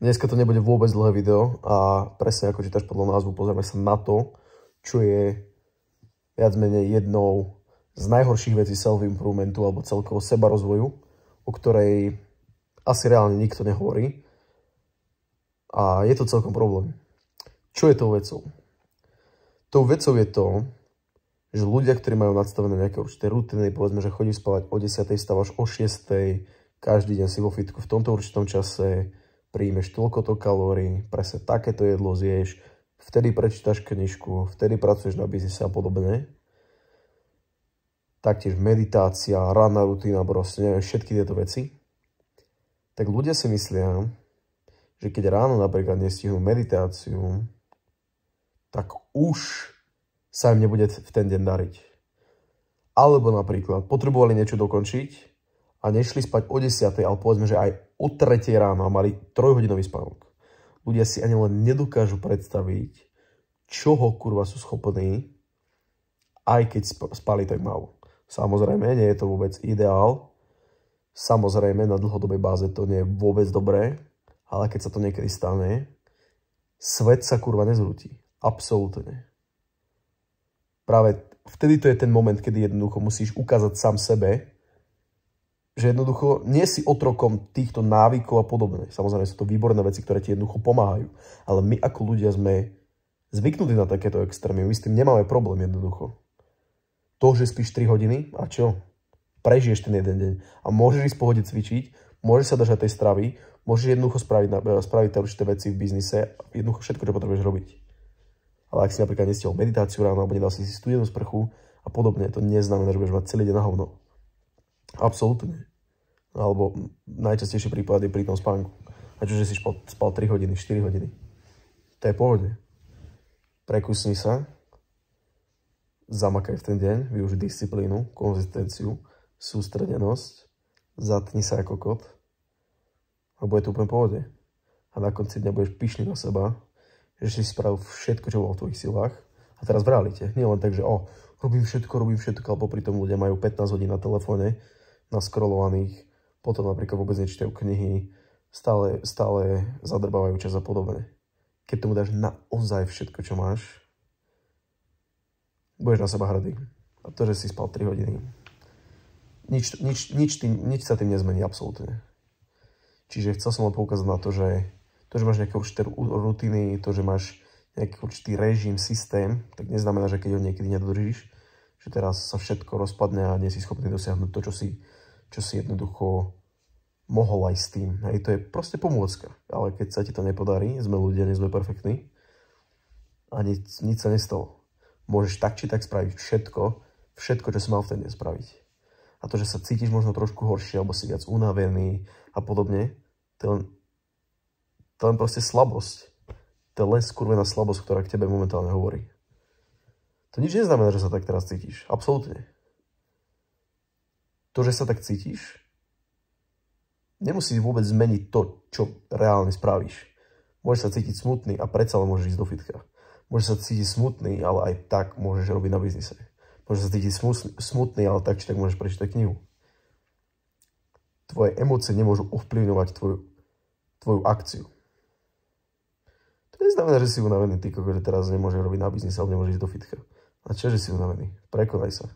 Dneska to nebude vôbec dlhé video a presne ako čítaš podľa názvu, pozrieme sa na to, čo je viac menej jednou z najhorších vecí self-improvementu alebo celkovo seba rozvoju, o ktorej asi reálne nikto nehovorí. A je to celkom problém. Čo je tou vecou? Tou vecou je to, že ľudia, ktorí majú nadstavené nejaké určité rutiny, povedzme, že chodí spávať o 10.00 stávaš o 6.00, každý deň si vo fitku v tomto určitom čase, príjmeš toľkoto kalórií, presne takéto jedlo zješ, vtedy prečítaš knižku, vtedy pracuješ na biznise a podobne. Taktiež meditácia, ranná rutina, proste neviem, všetky tieto veci. Tak ľudia si myslia, že keď ráno napríklad nestihnú meditáciu, tak už sa im nebude v ten deň dariť. Alebo napríklad potrebovali niečo dokončiť, a nešli spať o 10. ale povedzme, že aj o 3. ráno a mali trojhodinový spánok. Ľudia si ani len nedokážu predstaviť, čoho kurva sú schopní, aj keď spali tak málo. Samozrejme, nie je to vôbec ideál. Samozrejme, na dlhodobej báze to nie je vôbec dobré, ale keď sa to niekedy stane, svet sa kurva nezrúti. Absolútne. Práve vtedy to je ten moment, kedy jednoducho musíš ukázať sám sebe, že jednoducho nie si otrokom týchto návykov a podobne. Samozrejme sú to výborné veci, ktoré ti jednoducho pomáhajú. Ale my ako ľudia sme zvyknutí na takéto extrémy. My s tým nemáme problém jednoducho. To, že spíš 3 hodiny a čo? Prežiješ ten jeden deň a môžeš ísť pohode cvičiť, môžeš sa držať tej stravy, môžeš jednoducho spraviť, e, spraviť určité veci v biznise, jednoducho všetko, čo potrebuješ robiť. Ale ak si napríklad nestiel meditáciu ráno, alebo nedal si si studenú sprchu a podobne, to neznamená, že budeš mať celý deň na hovno. Absolútne. Alebo najčastejší prípad je pri tom spánku. A čože že si spal, spal 3 hodiny, 4 hodiny. To je pohodne. Prekusni sa, zamakaj v ten deň, využi disciplínu, konzistenciu, sústredenosť, zatni sa ako kot a bude to úplne pohode. A na konci dňa budeš pyšný na seba, že si spravil všetko, čo bolo v tvojich silách a teraz realite. Nie len tak, že o, robím všetko, robím všetko, alebo pritom ľudia majú 15 hodín na telefóne, naskrolovaných, potom napríklad vôbec nečítajú knihy, stále, stále zadrbávajú čas a podobne. Keď tomu dáš naozaj všetko, čo máš, budeš na seba hrdý. A to, že si spal 3 hodiny. Nič, nič, nič, tým, nič sa tým nezmení, absolútne. Čiže chcel som len poukázať na to, že to, že máš nejaké určité rutiny, to, že máš nejaký určitý režim, systém, tak neznamená, že keď ho niekedy nedodržíš, že teraz sa všetko rozpadne a nie si schopný dosiahnuť to, čo si čo si jednoducho mohol aj s tým. Hej, to je proste pomôcka. Ale keď sa ti to nepodarí, sme ľudia, nie sme perfektní a nic, nič sa nestalo. Môžeš tak či tak spraviť všetko, všetko, čo si mal vtedy spraviť. A to, že sa cítiš možno trošku horšie, alebo si viac unavený a podobne, to je len, to je len proste slabosť. To je len skurvená slabosť, ktorá k tebe momentálne hovorí. To nič neznamená, že sa tak teraz cítiš. Absolutne to, že sa tak cítiš, nemusí vôbec zmeniť to, čo reálne spravíš. Môžeš sa cítiť smutný a predsa len môžeš ísť do fitka. Môžeš sa cítiť smutný, ale aj tak môžeš robiť na biznise. Môžeš sa cítiť smutný, ale tak či tak môžeš prečítať knihu. Tvoje emócie nemôžu ovplyvňovať tvoju, tvoju akciu. To neznamená, že si unavený, ty že teraz nemôže robiť na biznise ale nemôže ísť do fitka. A čo, že si unavený? Prekonaj sa.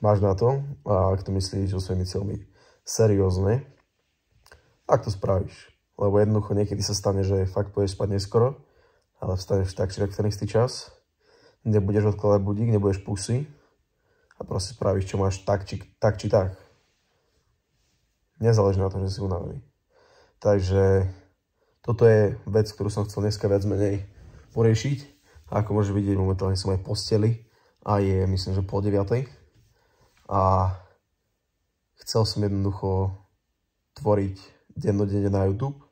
Máš na to a ak to myslíš o svojimi cieľmi seriózne, ak to spravíš. Lebo jednoducho niekedy sa stane, že fakt pôjdeš spať neskoro, ale vstaneš tak si v ten istý čas, nebudeš odkladať budík, nebudeš pusy a proste spravíš, čo máš tak či tak. Či tak. Nezáleží na tom, že si unavený. Takže toto je vec, ktorú som chcel dneska viac menej poriešiť. A ako môžeš vidieť, momentálne som aj posteli a je myslím, že po 9 a chcel som jednoducho tvoriť dennodenne na YouTube.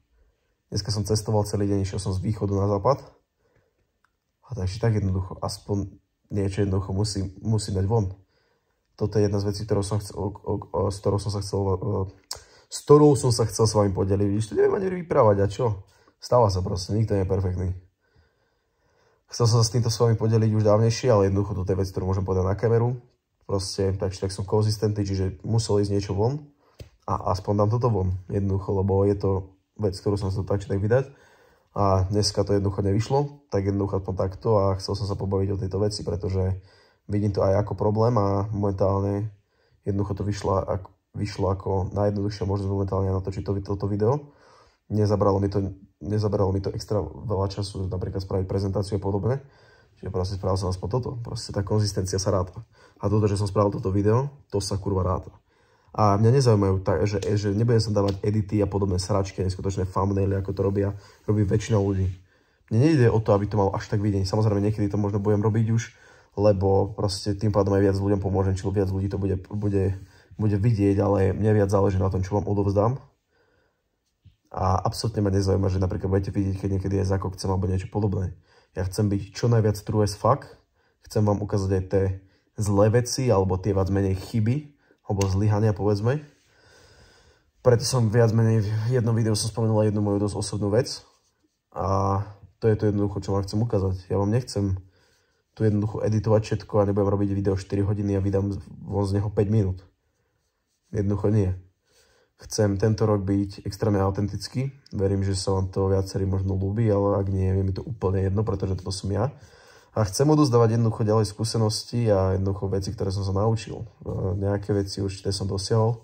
Dneska som cestoval celý deň, išiel som z východu na západ. A takže tak jednoducho, aspoň niečo jednoducho musím, musím dať von. Toto je jedna z vecí, ktorou som chcel, o, o, o, s ktorou som sa chcel, o, s ktorou som sa chcel s vami podeliť. Vidíš, to neviem ani vyprávať, a čo? Stáva sa proste, nikto nie je perfektný. Chcel som sa s týmto s vami podeliť už dávnejšie, ale jednoducho toto je vec, ktorú môžem povedať na kameru proste, tak, tak som konzistentný, čiže musel ísť niečo von a aspoň dám toto von, jednoducho, lebo je to vec, ktorú som sa tak či tak vydať a dneska to jednoducho nevyšlo, tak jednoducho aspoň takto a chcel som sa pobaviť o tejto veci, pretože vidím to aj ako problém a momentálne jednoducho to vyšlo, ako, vyšlo ako najjednoduchšia možnosť momentálne natočiť to, toto video. Nezabralo mi to, nezabralo mi to extra veľa času napríklad spraviť prezentáciu a podobne, Čiže proste spravil som aspoň toto. Proste tá konzistencia sa ráta. A toto, že som spravil toto video, to sa kurva ráta. A mňa nezaujímajú tak, že, že nebudem sa dávať edity a podobné sračky, neskutočné thumbnaily, ako to robia, robí väčšina ľudí. Mne nejde o to, aby to mal až tak videnie. Samozrejme, niekedy to možno budem robiť už, lebo proste tým pádom aj viac ľuďom pomôžem, či viac ľudí to bude, bude, bude vidieť, ale mne viac záleží na tom, čo vám odovzdám, a absolútne ma nezaujíma, že napríklad budete vidieť, keď niekedy zákok, chcem alebo niečo podobné. Ja chcem byť čo najviac true as fuck, chcem vám ukázať aj tie zlé veci, alebo tie viac menej chyby, alebo zlyhania povedzme. Preto som viac menej v jednom videu som spomenul jednu moju dosť osobnú vec. A to je to jednoducho, čo vám chcem ukázať. Ja vám nechcem tu jednoducho editovať všetko a nebudem robiť video 4 hodiny a vydám von z neho 5 minút. Jednoducho nie chcem tento rok byť extrémne autentický. Verím, že sa vám to viacerí možno ľúbi, ale ak nie, je mi to úplne jedno, pretože toto som ja. A chcem odozdávať jednoducho ďalej skúsenosti a jednoducho veci, ktoré som sa naučil. E, nejaké veci určite som dosiahol.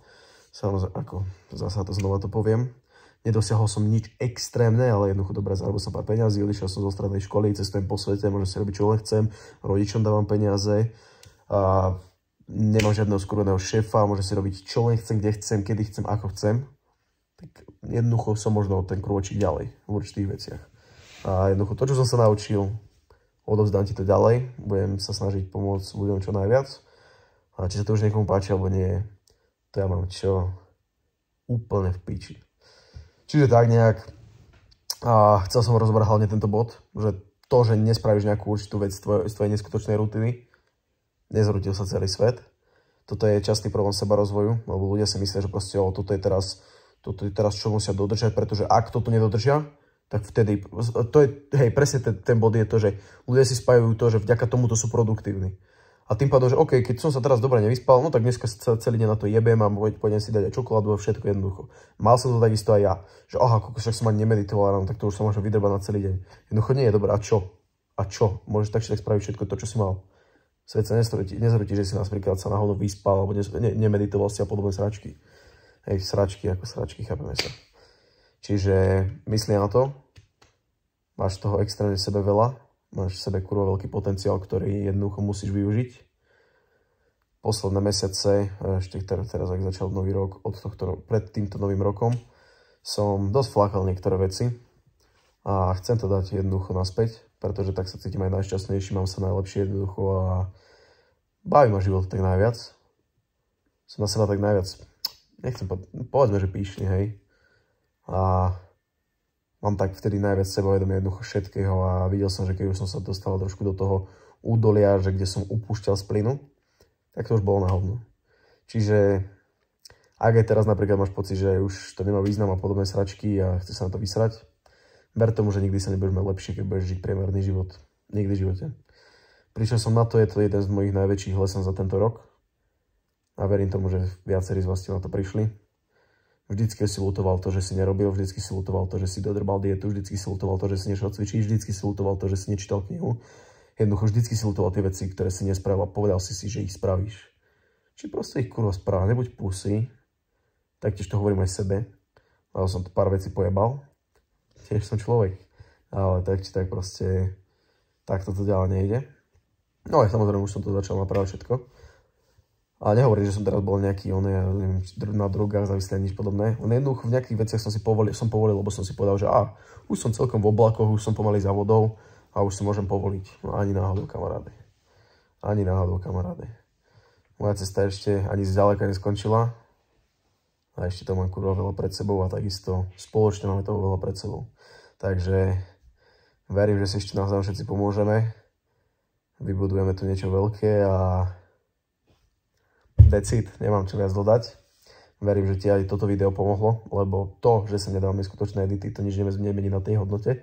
Samozrejme, ako zase to znova to poviem. Nedosiahol som nič extrémne, ale jednoducho dobre zarobil som pár peňazí, odišiel som zo strednej školy, cestujem po svete, môžem si robiť čo len chcem, rodičom dávam peniaze a nemám žiadneho skurveného šéfa, môže si robiť čo len chcem, kde chcem, kedy chcem, ako chcem, tak jednoducho som možno ten krôčik ďalej v určitých veciach. A jednoducho to, čo som sa naučil, odovzdám ti to ďalej, budem sa snažiť pomôcť ľuďom čo najviac. A či sa to už niekomu páči alebo nie, to ja mám čo úplne v piči. Čiže tak nejak, a chcel som rozbrať hlavne tento bod, že to, že nespravíš nejakú určitú vec z tvojej, z tvojej neskutočnej rutiny, nezrodil sa celý svet. Toto je častý problém seba rozvoju, lebo ľudia si myslia, že proste o, toto je teraz, toto je teraz čo musia dodržať, pretože ak toto nedodržia, tak vtedy, to je, hej, presne ten, ten bod je to, že ľudia si spájajú to, že vďaka tomuto sú produktívni. A tým pádom, že OK, keď som sa teraz dobre nevyspal, no tak dneska sa celý deň na to jebem a pôjdem si dať aj čokoládu a všetko jednoducho. Mal som to takisto aj ja, že aha, koko, však som ani nemeditoval, no, tak to už sa môžem vydrbať na celý deň. Jednoducho nie je dobré. A čo? A čo? Môžeš tak, tak spraviť všetko to, čo si mal. Svet sa nezrutí, nezrutí, že si napríklad sa náhodou vyspal alebo ne, ne, nemeditoval si a podobné sračky. Hej, sračky ako sračky, chápeme sa. Čiže myslí na to, máš toho extrémne sebe veľa, máš v sebe kurva veľký potenciál, ktorý jednoducho musíš využiť. Posledné mesiace, ešte teraz, teraz ak začal nový rok, od tohto, pred týmto novým rokom, som dosť flakal niektoré veci a chcem to dať jednoducho naspäť, pretože tak sa cítim aj najšťastnejší, mám sa najlepšie jednoducho a baví ma život tak najviac. Som na seba tak najviac, nechcem po, povedzme, že píšny, hej. A mám tak vtedy najviac sebavedomia jednoducho všetkého a videl som, že keď už som sa dostal trošku do toho údolia, že kde som upúšťal z plynu, tak to už bolo na hovno. Čiže ak aj teraz napríklad máš pocit, že už to nemá význam a podobné sračky a chce sa na to vysrať, Ver tomu, že nikdy sa nebudeš mať lepšie, keď budeš žiť priemerný život. Nikdy v živote. Prišiel som na to, je to jeden z mojich najväčších lesov za tento rok. A verím tomu, že viacerí z vás ste na to prišli. Vždycky si lutoval to, že si nerobil, vždycky si lutoval to, že si dodrbal dietu, vždycky si lutoval to, že si nešiel cvičiť, vždycky si lutoval to, že si nečítal knihu. Jednoducho vždycky si lutoval tie veci, ktoré si nespravil a povedal si si, že ich spravíš. Či proste ich kurva správa, nebuď pusy. Taktiež to hovorím aj sebe. Lebo som to pár vecí pojebal, tiež som človek. Ale tak či tak proste takto to ďalej nejde. No aj samozrejme už som to začal napravať všetko. Ale nehovorím, že som teraz bol nejaký, on ja neviem, na drogách závislý nič podobné. On jednoducho v nejakých veciach som si povolil, som povolil, lebo som si povedal, že a, už som celkom v oblakoch, už som pomaly za vodou a už si môžem povoliť. No ani náhodou, kamaráde. Ani náhodou, kamaráde. Moja cesta ešte ani zďaleka neskončila a ešte to mám kurva veľa pred sebou a takisto spoločne máme toho veľa pred sebou. Takže verím, že si ešte navzájom všetci pomôžeme, vybudujeme tu niečo veľké a decid, nemám čo viac dodať. Verím, že ti aj toto video pomohlo, lebo to, že sa nedávame skutočné edity, to nič nemení na tej hodnote.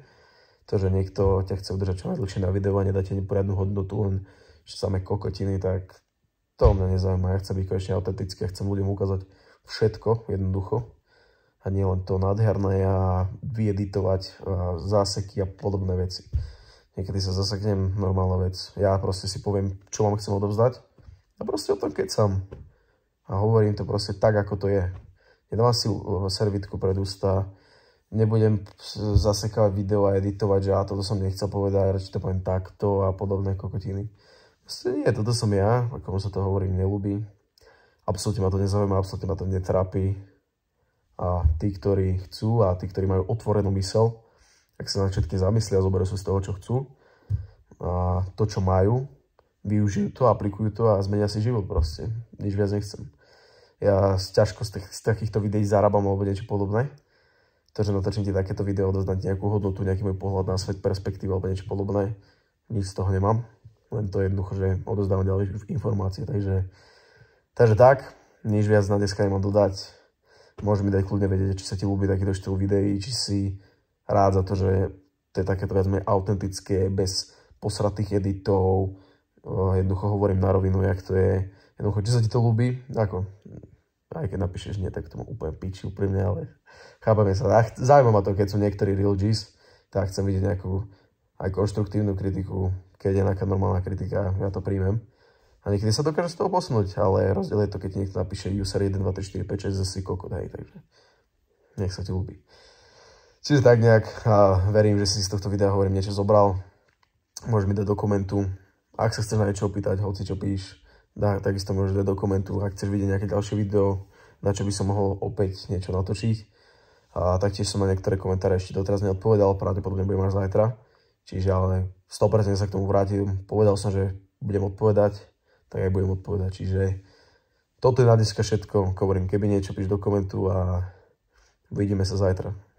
To, že niekto ťa chce udržať čo najdlhšie na videu a nedá ti ani poriadnu hodnotu, len samé kokotiny, tak to mňa nezaujíma. Ja chcem byť konečne autentický a chcem ľuďom ukázať, všetko jednoducho a nielen to nádherné a vyeditovať a záseky a podobné veci. Niekedy sa zaseknem, normálna vec. Ja proste si poviem, čo vám chcem odovzdať a proste o tom kecam. A hovorím to proste tak, ako to je. Nedám si e, servitku pred ústa, nebudem zasekávať video a editovať, že a toto som nechcel povedať, radšej to poviem takto a podobné kokotiny. Proste nie, toto som ja, ako sa to hovorím, nelúbi absolútne ma to nezaujíma, absolútne ma to netrápi. A tí, ktorí chcú a tí, ktorí majú otvorenú mysel, tak sa na všetky zamyslia a zoberú si z toho, čo chcú. A to, čo majú, využijú to, aplikujú to a zmenia si život proste. Nič viac nechcem. Ja ťažko z, z takýchto videí zarábam alebo niečo podobné. To, že natočím ti takéto video, odovzdať nejakú hodnotu, nejaký môj pohľad na svet, perspektívu alebo niečo podobné, nič z toho nemám. Len to je jednoducho, že odozdávam ďalej informácie, takže Takže tak, nič viac na dneska nemám dodať. Môžeš mi dať kľudne vedieť, či sa ti ľúbi takýto štýl videí, či si rád za to, že to je takéto viac autentické, bez posratých editov. Jednoducho hovorím na rovinu, jak to je. Jednoducho, či sa ti to ľúbi, ako, aj keď napíšeš nie, tak tomu úplne piči úprimne, ale chápame sa. Zaujíma ma to, keď sú niektorí real G's, tak chcem vidieť nejakú aj konštruktívnu kritiku, keď je nejaká normálna kritika, ja to príjmem. A niekedy sa dokáže z toho posunúť, ale rozdiel je to, keď niekto napíše user 1, 2, 3, 4, 5, 6, zase kokot, hej, takže nech sa ti ľúbi. Čiže tak nejak, a verím, že si z tohto videa hovorím niečo zobral, môžeš mi dať komentu. ak sa chceš na niečo opýtať, hoci čo píš, dá, takisto môžeš dať dokumentu, ak chceš vidieť nejaké ďalšie video, na čo by som mohol opäť niečo natočiť. A taktiež som na niektoré komentáre ešte doteraz neodpovedal, pravdepodobne budem až zajtra. Čiže ale 100% sa k tomu vrátim. Povedal som, že budem odpovedať tak aj budem odpovedať. Čiže toto je na dneska všetko. Hovorím, keby niečo píš do komentu a vidíme sa zajtra.